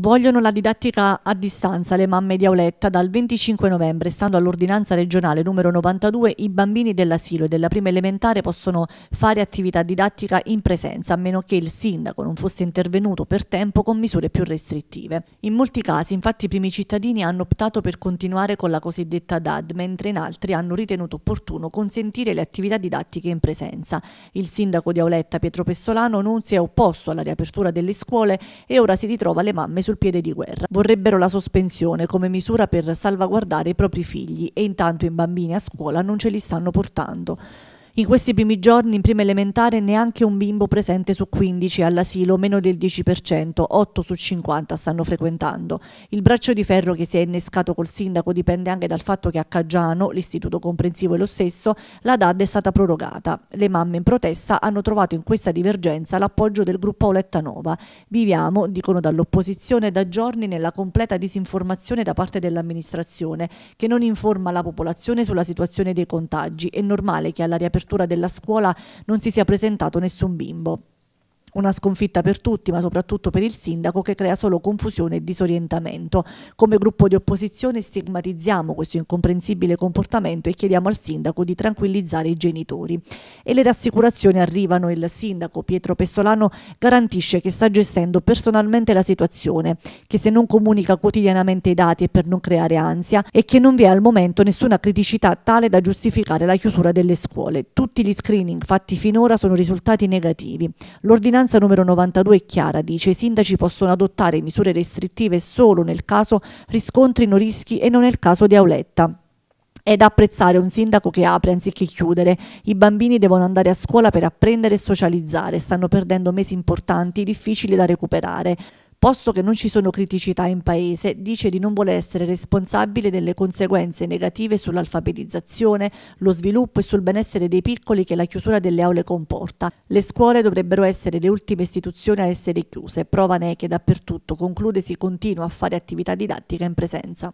Vogliono la didattica a distanza le mamme di Auletta. Dal 25 novembre, stando all'ordinanza regionale numero 92, i bambini dell'asilo e della prima elementare possono fare attività didattica in presenza, a meno che il sindaco non fosse intervenuto per tempo con misure più restrittive. In molti casi, infatti, i primi cittadini hanno optato per continuare con la cosiddetta DAD, mentre in altri hanno ritenuto opportuno consentire le attività didattiche in presenza. Il sindaco di Auletta, Pietro Pessolano, non si è opposto alla riapertura delle scuole e ora si ritrova le mamme su sul piede di guerra. Vorrebbero la sospensione come misura per salvaguardare i propri figli e intanto i bambini a scuola non ce li stanno portando. In questi primi giorni in prima elementare neanche un bimbo presente su 15 all'asilo, meno del 10%, 8 su 50 stanno frequentando. Il braccio di ferro che si è innescato col sindaco dipende anche dal fatto che a Caggiano, l'istituto comprensivo è lo stesso, la DAD è stata prorogata. Le mamme in protesta hanno trovato in questa divergenza l'appoggio del gruppo Auletta Nova. Viviamo, dicono dall'opposizione, da giorni nella completa disinformazione da parte dell'amministrazione, che non informa la popolazione sulla situazione dei contagi. È normale che all'aria riapertura riapertura della scuola non si sia presentato nessun bimbo. Una sconfitta per tutti, ma soprattutto per il sindaco che crea solo confusione e disorientamento. Come gruppo di opposizione stigmatizziamo questo incomprensibile comportamento e chiediamo al sindaco di tranquillizzare i genitori. E le rassicurazioni arrivano. Il sindaco Pietro Pessolano garantisce che sta gestendo personalmente la situazione, che se non comunica quotidianamente i dati è per non creare ansia e che non vi è al momento nessuna criticità tale da giustificare la chiusura delle scuole. Tutti gli screening fatti finora sono risultati negativi. L'ordinanza L'ordinanza numero 92 è chiara, dice i sindaci possono adottare misure restrittive solo nel caso riscontrino rischi e non nel caso di auletta. È da apprezzare un sindaco che apre anziché chiudere. I bambini devono andare a scuola per apprendere e socializzare, stanno perdendo mesi importanti, difficili da recuperare. Posto che non ci sono criticità in paese, dice di non voler essere responsabile delle conseguenze negative sull'alfabetizzazione, lo sviluppo e sul benessere dei piccoli che la chiusura delle aule comporta. Le scuole dovrebbero essere le ultime istituzioni a essere chiuse, prova ne è che dappertutto conclude si continua a fare attività didattica in presenza.